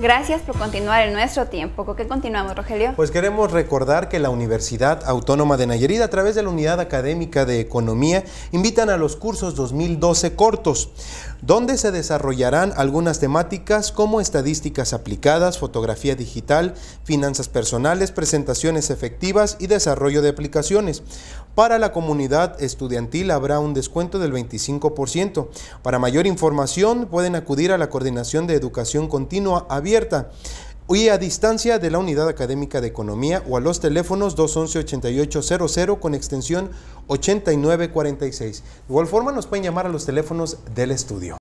Gracias por continuar en nuestro tiempo. ¿Con qué continuamos, Rogelio? Pues queremos recordar que la Universidad Autónoma de Nayarit, a través de la Unidad Académica de Economía, invitan a los cursos 2012 cortos, donde se desarrollarán algunas temáticas como estadísticas aplicadas, fotografía digital, finanzas personales, presentaciones efectivas y desarrollo de aplicaciones. Para la comunidad estudiantil habrá un descuento del 25%. Para mayor información pueden acudir a la Coordinación de Educación Continua Abierta y a distancia de la Unidad Académica de Economía o a los teléfonos 211-8800 con extensión 8946. De igual forma nos pueden llamar a los teléfonos del estudio.